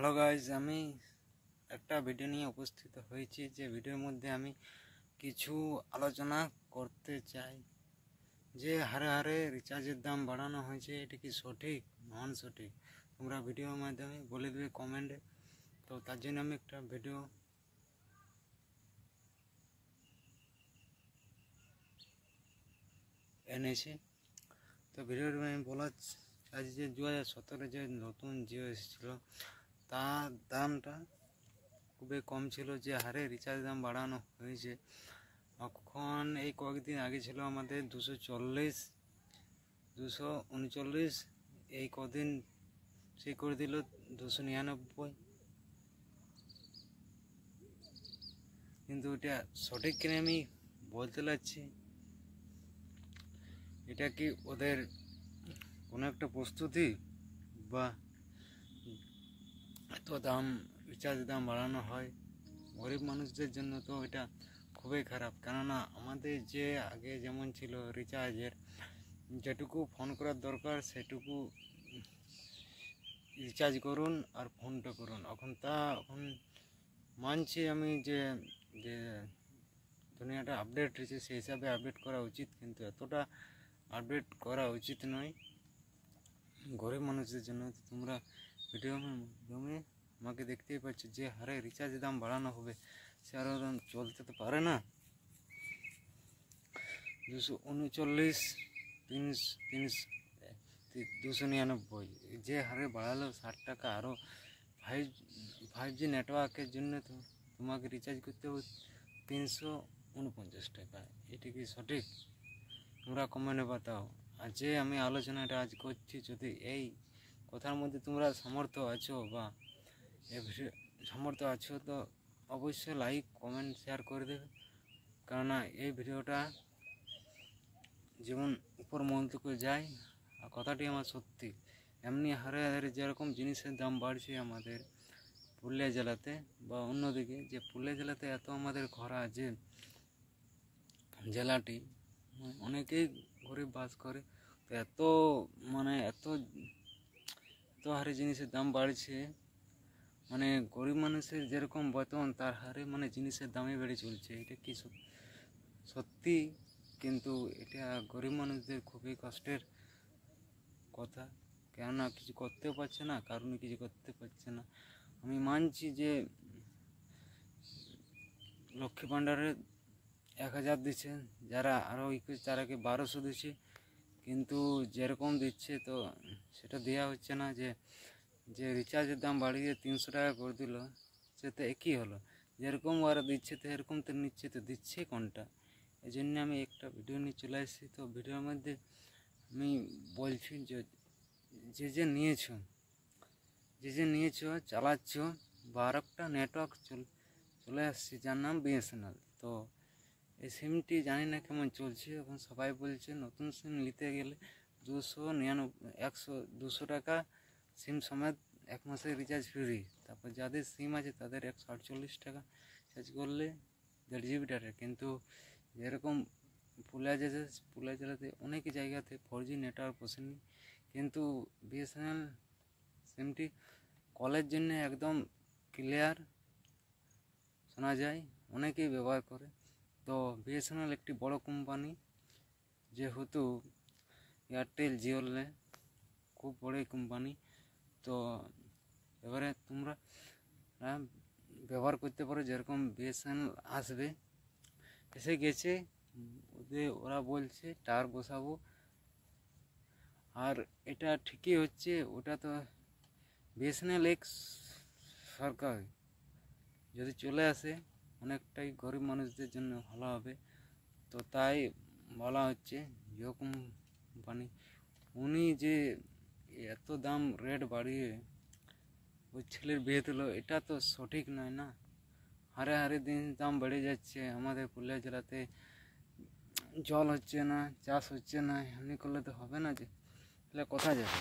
hello guys আমি একটা video নিয়ে উপস্থিত হয়েছি যে ভিডিওর মধ্যে আমি কিছু আলোচনা করতে চাই যে হারে হারে রিচার্জের দাম বাড়ানো হয়েছে এটা কি সঠিক নন সঠিক তোমরা ভিডিওর মাধ্যমে বলে দেবে কমেন্টে তো তার জন্য আমি একটা ভিডিও এনেছি তো ভিডিওর আমি বলা চাই যে দু হাজার সতেরো যে নতুন জিও এসেছিলো তার দামটা খুবই কম ছিল যে হারে রিচার্জ দাম বাড়ানো হয়েছে তখন এই কয়েকদিন আগে ছিল আমাদের দুশো চল্লিশ দুশো উনচল্লিশ এই কদিন সে করে দিল দুশো নিরানব্বই কিন্তু এটা সঠিক কিনে আমি বলতে লাগছি এটা কি ওদের কোনো একটা প্রস্তুতি বা এত দাম রিচার্জ দাম বাড়ানো হয় গরিব মানুষদের জন্য তো এটা খুবই খারাপ কেননা আমাদের যে আগে যেমন ছিল রিচার্জের যেটুকু ফোন করার দরকার সেটুকু রিচার্জ করুন আর ফোনটা করুন এখন তা এখন মানছি আমি যে যে দুনিয়াটা আপডেট রয়েছে সেই হিসাবে আপডেট করা উচিত কিন্তু এতটা আপডেট করা উচিত নয় গরিব মানুষদের জন্য তোমরা ভিডিও মাধ্যমে আমাকে দেখতেই পাচ্ছ যে হারে রিচার্জ দাম বাড়ানো হবে সে আরও চলতে তো পারে না দুশো উনচল্লিশ তিনশো তিনশো দুশো নিরানব্বই যে হারে বাড়ালো ষাট টাকা আরও ফাইভ ফাইভ জি নেটওয়ার্কের জন্য তো তোমাকে রিচার্জ করতে হবে তিনশো উনপঞ্চাশ টাকা এটা কি সঠিক তোমরা কমেন্টে বাতাও আর যে আমি আলোচনাটা আজ করছি যদি এই কথার মধ্যে তোমরা সামর্থ্য আছো বা সমর্থ আছো তো অবশ্যই লাইক কমেন্ট শেয়ার করে দেবে কেননা এই ভিডিওটা যেমন উপর মন থেকে যায় আর কথাটি আমার সত্যি এমনি হারে হারে যেরকম জিনিসের দাম বাড়ছে আমাদের পুরুলিয়া জেলাতে বা অন্যদিকে যে পুরুলিয়া জেলাতে এত আমাদের খরা যে জেলাটি অনেকেই গরিব বাস করে তো এত মানে এত এত হারে জিনিসের দাম বাড়ছে মানে গরিব মানুষের যেরকম বর্তমান তার হারে মানে জিনিসের দামই বেড়ে চলছে এটা কি সত্যি কিন্তু এটা গরিব মানুষদের খুবই কষ্টের কথা কেননা কিছু করতেও পারছে না কারণে কিছু করতে পারছে না আমি মানছি যে লক্ষ্মী ভাণ্ডারে এক হাজার দিচ্ছে যারা আরও একুশ তারাকে বারোশো দিচ্ছে কিন্তু যেরকম দিচ্ছে তো সেটা দেওয়া হচ্ছে না যে যে রিচার্জের দাম বাড়িয়ে তিনশো টাকা করে দিল সেটা একই হলো যেরকম ওরা দিচ্ছে তো এরকম তো নিচ্ছে তো দিচ্ছে কোনটা এই জন্য আমি একটা ভিডিও নিয়ে চলে এসেছি তো ভিডিওর মধ্যে আমি বলছি যে যে যে নিয়েছ যে যে নিয়েছ চালাচ্ছ বারোটা নেটওয়ার্ক একটা নেটওয়ার্ক চলে আসছে যার নাম বিএসএনএল তো এই সিমটি জানি না কেমন চলছে এখন সবাই বলছে নতুন সিম নিতে গেলে দুশো নিরানব্বই একশো দুশো টাকা সিম সমেত এক মাসের রিচার্জ ফ্রি তারপর যাদের সিম আছে তাদের একশো আটচল্লিশ টাকা চার্জ করলে দেড় জিবি ডাটা কিন্তু যেরকম পুলিয়া যেতে পুলিয়া জেলাতে অনেক জায়গাতে ফোর জি নেটওয়ার্ক বসেনি কিন্তু বিএসএনএল সিমটি কলের জন্য একদম ক্লিয়ার শোনা যায় অনেকেই ব্যবহার করে তো বিএসএনএল একটি বড় কোম্পানি যেহেতু এয়ারটেল জিওলে খুব বড়ই কোম্পানি তো এবারে তোমরা হ্যাঁ, ব্যভার করতে পারে যেমন বিএসএনএল আসবে এসে গেছে ওরে ওরা বলছে টাওয়ার বসাবো আর এটা ঠিকই হচ্ছে ওটা তো বিএসএনএল এক্স সরকার যদি চলে আসে অনেকটায় গরিব মানুষদের জন্য ভালো হবে তো তাই ভালো হচ্ছে যকম উনি যে এত দাম রেট বাড়িয়ে ওই ছেলের বিয়ে দিল এটা তো সঠিক নয় না হারে হারে দিন দাম বেড়ে যাচ্ছে আমাদের পুরুলিয়া জেলাতে জল হচ্ছে না চাষ হচ্ছে না এমনি করলে তো হবে না যে তাহলে কথা যাবে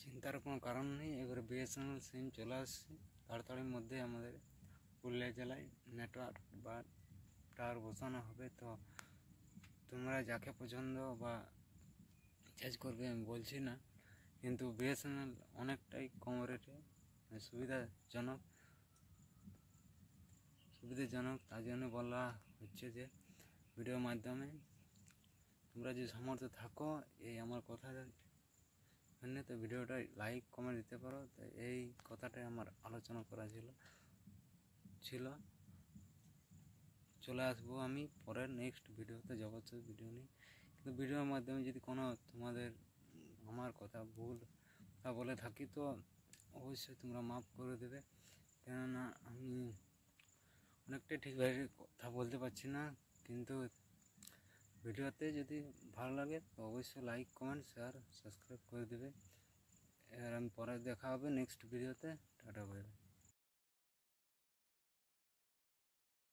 চিন্তার কোনো কারণ নেই এবার বিএসএনএল সিম চলে আসছে তাড়াতাড়ির মধ্যে আমাদের পুরুলিয়া জেলায় নেটওয়ার্ক বা টাওয়ার বসানো হবে তো তোমরা যাকে পছন্দ বা রিচার্জ করবে আমি বলছি না কিন্তু বিএসএনএল অনেকটাই কম রেটে মানে সুবিধাজনক সুবিধাজনক তার জন্য বলা হচ্ছে যে ভিডিওর মাধ্যমে তোমরা যে সামর্থ্য থাকো এই আমার কথা জন্য মানে তো ভিডিওটা লাইক কমেন্ট দিতে পারো তো এই কথাটাই আমার আলোচনা করা ছিল ছিল চলে আসবো আমি পরের নেক্সট ভিডিওতে জগৎ ভিডিও নিয়ে কিন্তু ভিডিওর মাধ্যমে যদি কোনো তোমাদের আমার কথা ভুল বলে থাকি তো অবশ্যই তোমরা মাফ করে দেবে কেননা আমি অনেকটাই ঠিকভাবে কথা বলতে পারছি না কিন্তু ভিডিওতে যদি ভালো লাগে তো অবশ্যই লাইক কমেন্ট শেয়ার সাবস্ক্রাইব করে দেবে আর আমি পরে দেখা হবে নেক্সট ভিডিওতে টাটা বাই